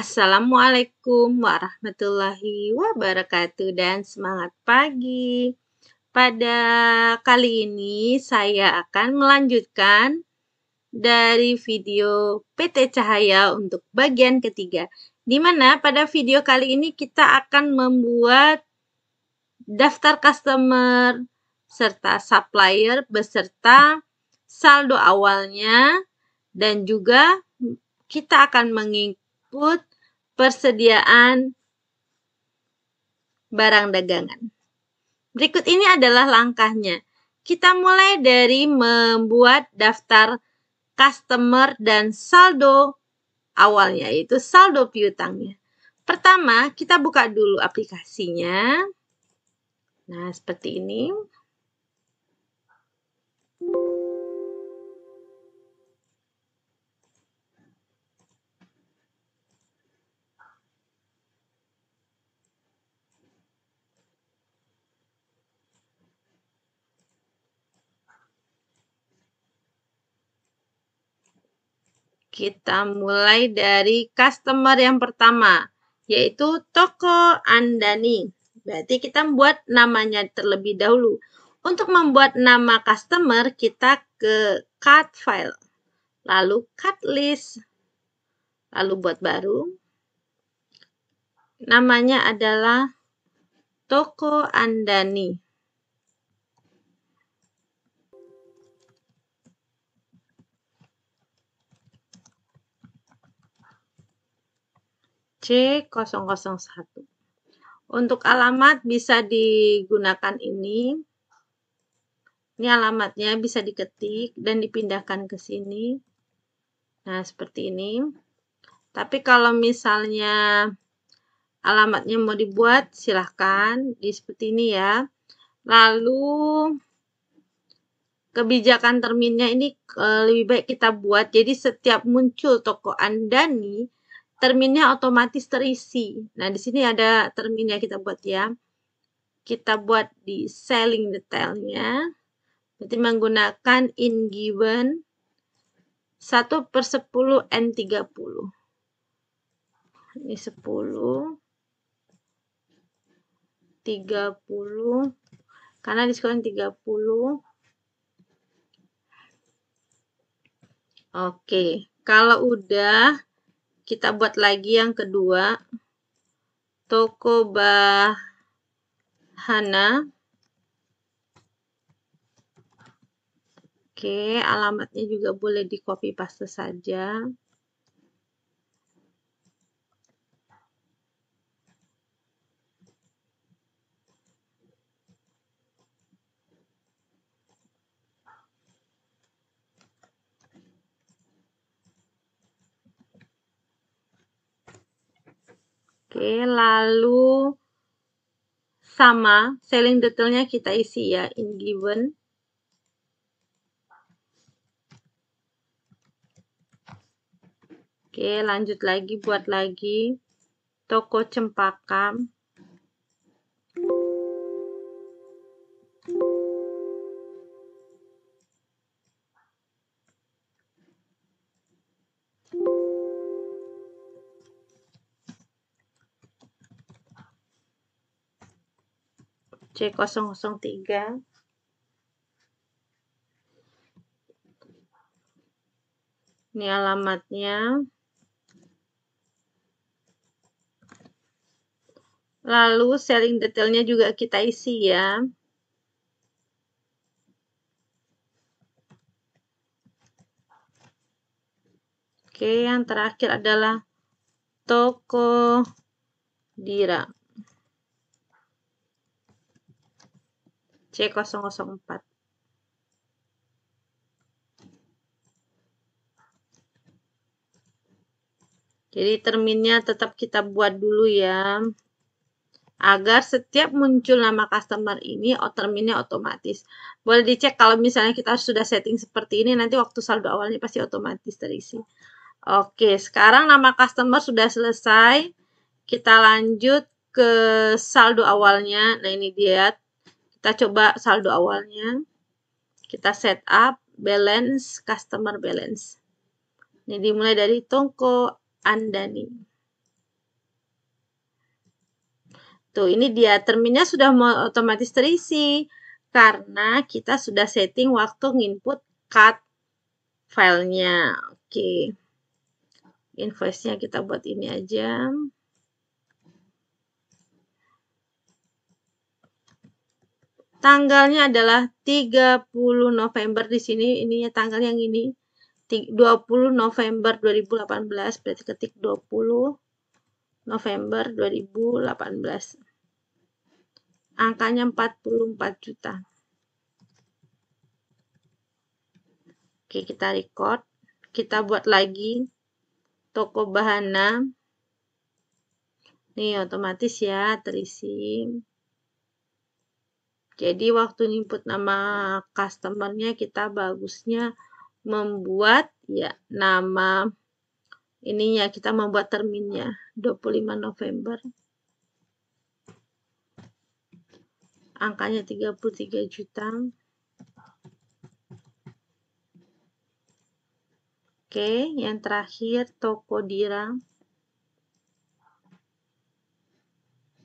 Assalamualaikum warahmatullahi wabarakatuh dan semangat pagi. Pada kali ini saya akan melanjutkan dari video PT Cahaya untuk bagian ketiga. Di mana pada video kali ini kita akan membuat daftar customer serta supplier beserta saldo awalnya dan juga kita akan menginput persediaan barang dagangan. Berikut ini adalah langkahnya. Kita mulai dari membuat daftar customer dan saldo awalnya, yaitu saldo piutangnya. Pertama, kita buka dulu aplikasinya. Nah, seperti ini. Kita mulai dari customer yang pertama, yaitu toko Andani. Berarti kita membuat namanya terlebih dahulu. Untuk membuat nama customer, kita ke cut file, lalu cut list, lalu buat baru. Namanya adalah Toko Andani. C001. Untuk alamat bisa digunakan ini. Ini alamatnya bisa diketik dan dipindahkan ke sini. Nah, seperti ini. Tapi kalau misalnya alamatnya mau dibuat, silahkan. Di seperti ini ya. Lalu kebijakan terminnya ini eh, lebih baik kita buat. Jadi setiap muncul toko Anda nih, terminnya otomatis terisi. Nah, di sini ada terminnya kita buat ya. Kita buat di selling detailnya. Berarti menggunakan in given 1 per 10 N30. Ini 10. 30. Karena diskon 30. Oke. Kalau udah kita buat lagi yang kedua toko bahana oke alamatnya juga boleh di copy paste saja Oke, lalu sama selling detailnya kita isi ya in given. Oke, lanjut lagi buat lagi toko cempakam. C003 ini alamatnya lalu selling detailnya juga kita isi ya Oke, yang terakhir adalah toko dira. C004. Jadi terminnya tetap kita buat dulu ya. Agar setiap muncul nama customer ini, terminnya otomatis. Boleh dicek kalau misalnya kita sudah setting seperti ini, nanti waktu saldo awalnya pasti otomatis terisi. Oke, sekarang nama customer sudah selesai. Kita lanjut ke saldo awalnya. Nah, ini dia kita coba saldo awalnya. Kita set up balance customer balance. Ini dimulai dari Tongko Andani. Tuh, ini dia terminnya sudah otomatis terisi karena kita sudah setting waktu nginput cut filenya. Oke. Okay. Invoice-nya kita buat ini aja. Tanggalnya adalah 30 November di sini, ininya tanggal yang ini. 20 November 2018, berarti ketik 20 November 2018. Angkanya 44 juta. Oke, kita record. Kita buat lagi toko bahana. Nih, otomatis ya, terisi. Jadi waktu input nama customernya kita bagusnya membuat ya nama ininya kita membuat terminnya 25 November. Angkanya 33 juta. Oke, yang terakhir toko dirang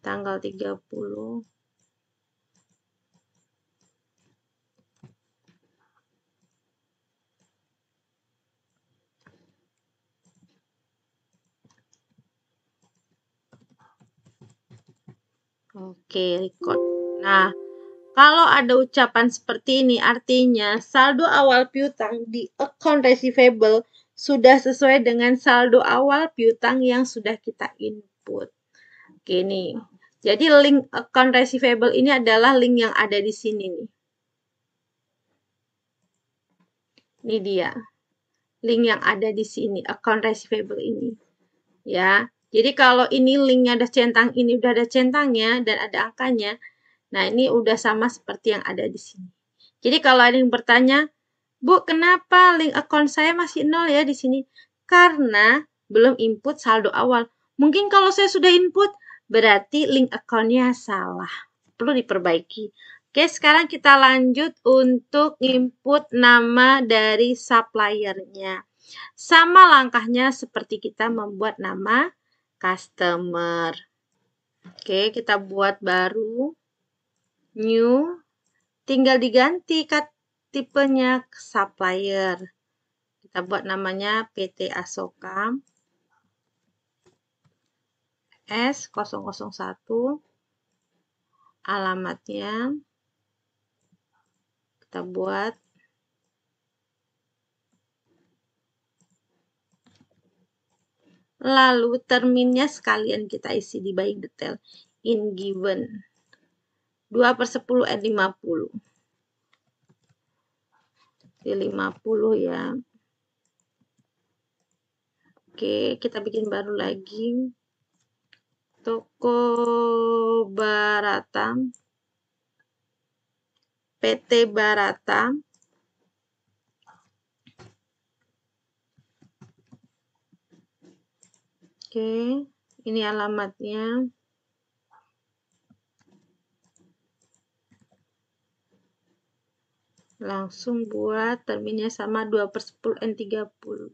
tanggal 30 Oke, record. Nah, kalau ada ucapan seperti ini artinya saldo awal piutang di account receivable sudah sesuai dengan saldo awal piutang yang sudah kita input. Oke nih. Jadi link account receivable ini adalah link yang ada di sini nih. Ini dia. Link yang ada di sini account receivable ini. Ya. Jadi kalau ini linknya ada centang, ini udah ada centangnya dan ada angkanya. Nah, ini udah sama seperti yang ada di sini. Jadi kalau ada yang bertanya, Bu, kenapa link account saya masih nol ya di sini? Karena belum input saldo awal. Mungkin kalau saya sudah input, berarti link accountnya salah. Perlu diperbaiki. Oke, sekarang kita lanjut untuk input nama dari suppliernya. Sama langkahnya seperti kita membuat nama customer. Oke, kita buat baru new tinggal diganti kat tipenya supplier. Kita buat namanya PT Asokam S001 alamatnya kita buat Lalu terminnya sekalian kita isi di baik detail. In given. 2 per 10 at 50. Di 50 ya. Oke, kita bikin baru lagi. Toko Barata. PT Barata. Oke, okay. ini alamatnya. Langsung buat terminnya sama 2 per 10 N30.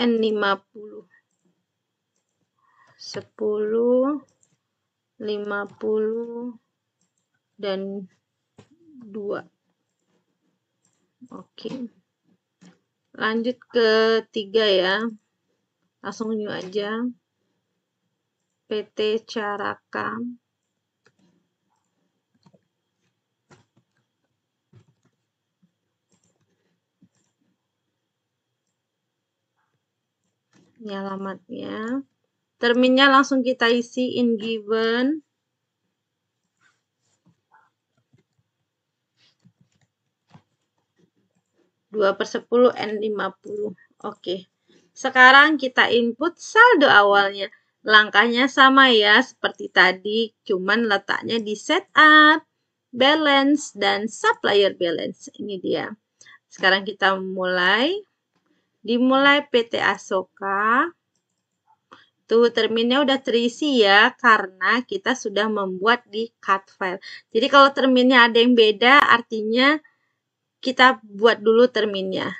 N50. 10, 50, dan 2. Oke. okay. Lanjut ke 3 ya langsung new aja PT Caraka ini ya, alamatnya terminnya langsung kita isi in given dua per sepuluh n lima puluh oke sekarang kita input saldo awalnya. Langkahnya sama ya seperti tadi, cuman letaknya di setup, balance, dan supplier balance. Ini dia. Sekarang kita mulai. Dimulai PT Asoka. Tuh terminnya udah terisi ya karena kita sudah membuat di cut file. Jadi kalau terminnya ada yang beda artinya kita buat dulu terminnya.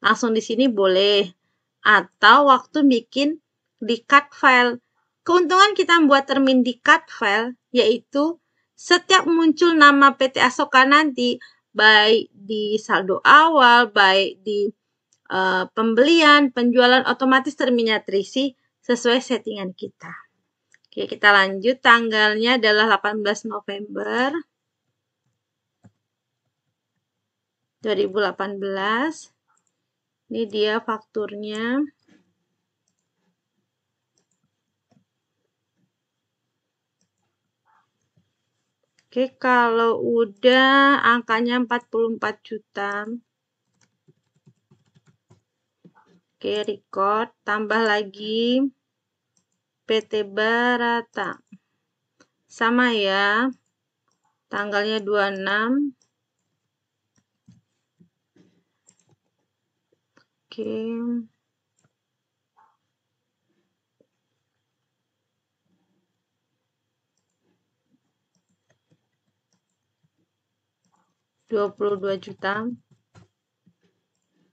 Langsung di sini boleh atau waktu bikin di cut file. Keuntungan kita membuat termin di cut file yaitu setiap muncul nama PT Asoka nanti baik di saldo awal, baik di uh, pembelian, penjualan otomatis terminnya terisi sesuai settingan kita. Oke, kita lanjut. Tanggalnya adalah 18 November 2018. Ini dia fakturnya. Oke, kalau udah angkanya 44 juta. Oke, record. Tambah lagi PT Barata. Sama ya. Tanggalnya 26. oke dua puluh dua juta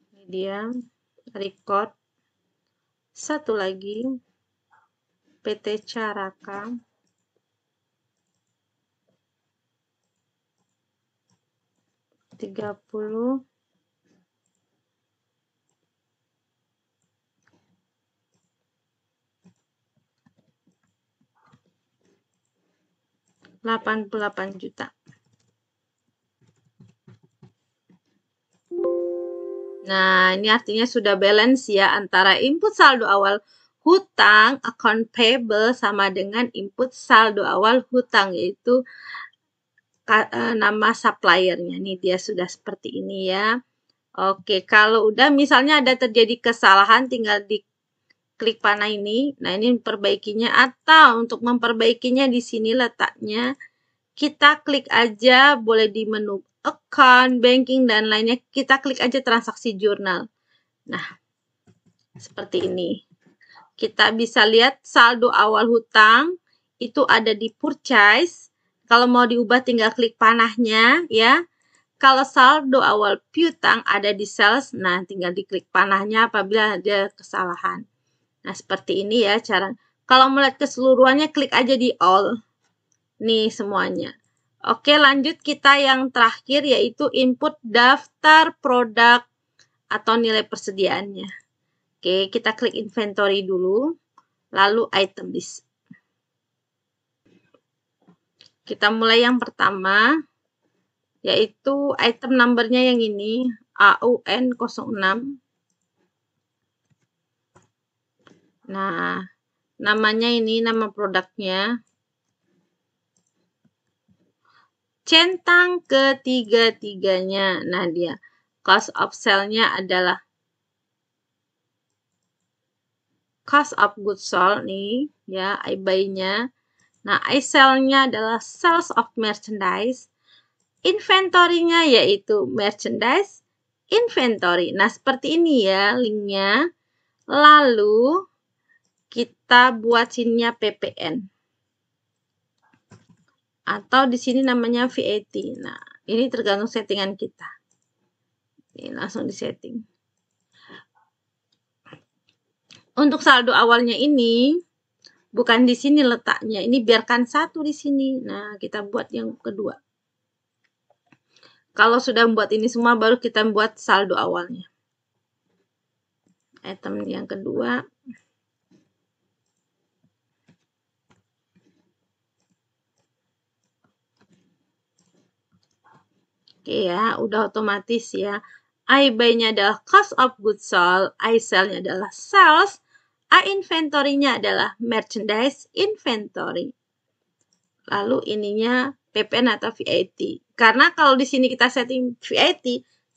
ini dia record satu lagi PT Caraka tiga puluh 88 juta. Nah, ini artinya sudah balance ya antara input saldo awal hutang account payable sama dengan input saldo awal hutang yaitu eh, nama suppliernya nih dia sudah seperti ini ya. Oke, kalau udah misalnya ada terjadi kesalahan tinggal di klik panah ini. Nah, ini perbaikinya atau untuk memperbaikinya di sini letaknya kita klik aja boleh di menu account, banking dan lainnya. Kita klik aja transaksi jurnal. Nah, seperti ini. Kita bisa lihat saldo awal hutang itu ada di purchase. Kalau mau diubah tinggal klik panahnya ya. Kalau saldo awal piutang ada di sales, nah tinggal diklik panahnya apabila ada kesalahan. Nah, seperti ini ya cara. Kalau melihat keseluruhannya, klik aja di all. Nih semuanya. Oke, lanjut kita yang terakhir yaitu input daftar produk atau nilai persediaannya. Oke, kita klik inventory dulu, lalu item list. Kita mulai yang pertama, yaitu item numbernya yang ini, AUN06. Nah, namanya ini nama produknya. Centang ketiga-tiganya. Nah, dia cost of sale-nya adalah cost of goods sold nih, ya, I buy-nya. Nah, I sell-nya adalah sales of merchandise. Inventory-nya yaitu merchandise inventory. Nah, seperti ini ya linknya. Lalu, kita buat sininya PPN. Atau di sini namanya VAT. Nah, ini tergantung settingan kita. Ini langsung di setting. Untuk saldo awalnya ini bukan di sini letaknya. Ini biarkan satu di sini. Nah, kita buat yang kedua. Kalau sudah membuat ini semua baru kita buat saldo awalnya. Item yang kedua Oke ya, udah otomatis ya. I buy-nya adalah cost of goods sold, I sell-nya adalah sales, I inventory-nya adalah merchandise inventory. Lalu ininya PPN atau VAT. Karena kalau di sini kita setting VAT,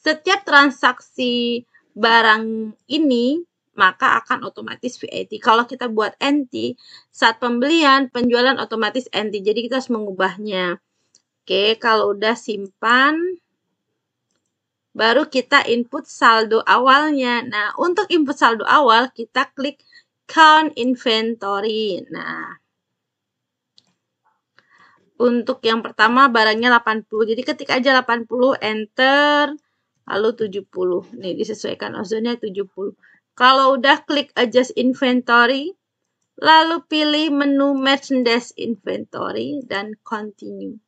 setiap transaksi barang ini maka akan otomatis VAT. Kalau kita buat NT, saat pembelian, penjualan otomatis NT. Jadi kita harus mengubahnya. Oke, kalau udah simpan, baru kita input saldo awalnya. Nah, untuk input saldo awal, kita klik count inventory. Nah, untuk yang pertama barangnya 80. Jadi ketik aja 80, enter, lalu 70. Nih, disesuaikan ozonnya 70. Kalau udah klik adjust inventory, lalu pilih menu merchandise inventory dan continue.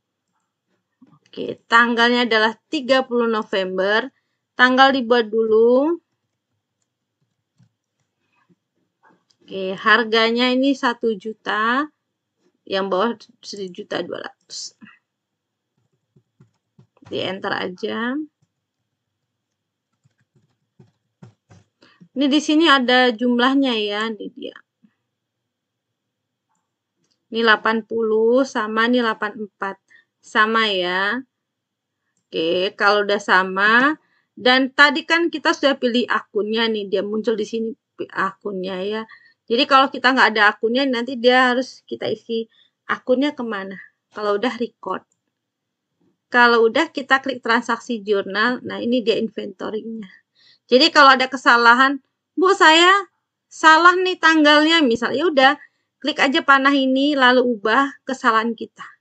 Oke, tanggalnya adalah 30 November. Tanggal dibuat dulu. Oke, harganya ini 1 juta. Yang bawah 1 juta 200. Di enter aja. Ini di sini ada jumlahnya ya, ini dia. Ini 80 sama ini 84. Sama ya. Oke, kalau udah sama dan tadi kan kita sudah pilih akunnya nih, dia muncul di sini akunnya ya. Jadi kalau kita nggak ada akunnya nanti dia harus kita isi akunnya kemana. Kalau udah record. Kalau udah kita klik transaksi jurnal, nah ini dia inventory-nya. Jadi kalau ada kesalahan, Bu saya salah nih tanggalnya misalnya udah klik aja panah ini lalu ubah kesalahan kita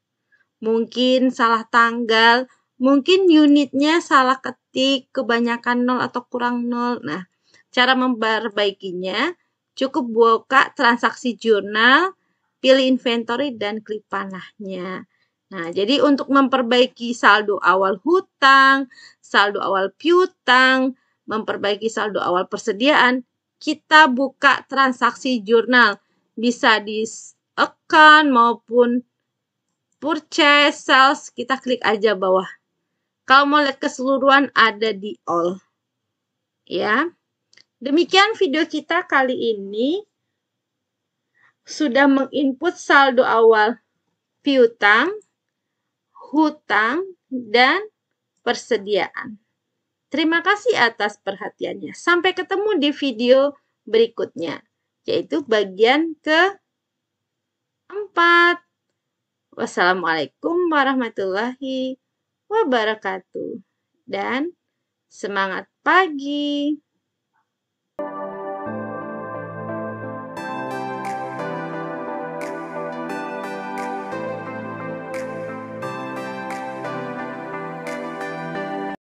mungkin salah tanggal, mungkin unitnya salah ketik, kebanyakan nol atau kurang nol. Nah, cara memperbaikinya cukup buka transaksi jurnal, pilih inventory dan klik panahnya. Nah, jadi untuk memperbaiki saldo awal hutang, saldo awal piutang, memperbaiki saldo awal persediaan, kita buka transaksi jurnal. Bisa di account maupun purchase sales kita klik aja bawah. Kalau mau lihat keseluruhan ada di all. Ya. Demikian video kita kali ini sudah menginput saldo awal piutang, hutang, dan persediaan. Terima kasih atas perhatiannya. Sampai ketemu di video berikutnya, yaitu bagian ke 4. Wassalamualaikum warahmatullahi wabarakatuh. Dan semangat pagi.